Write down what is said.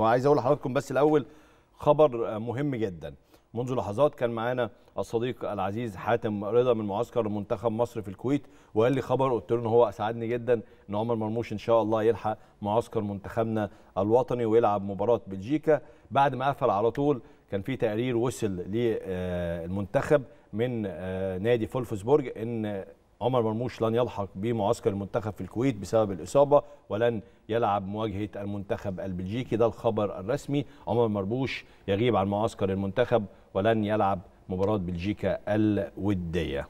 عايز اقول لحضراتكم بس الاول خبر مهم جدا منذ لحظات كان معانا الصديق العزيز حاتم رضا من معسكر منتخب مصر في الكويت وقال لي خبر قلت له ان هو اسعدني جدا ان عمر مرموش ان شاء الله يلحق معسكر منتخبنا الوطني ويلعب مباراه بلجيكا بعد ما قفل على طول كان في تقرير وصل للمنتخب من آه، نادي فولفسبورج ان عمر مرموش لن يلحق بمعسكر المنتخب في الكويت بسبب الإصابة ولن يلعب مواجهة المنتخب البلجيكي ده الخبر الرسمي عمر مرموش يغيب عن معسكر المنتخب ولن يلعب مباراة بلجيكا الودية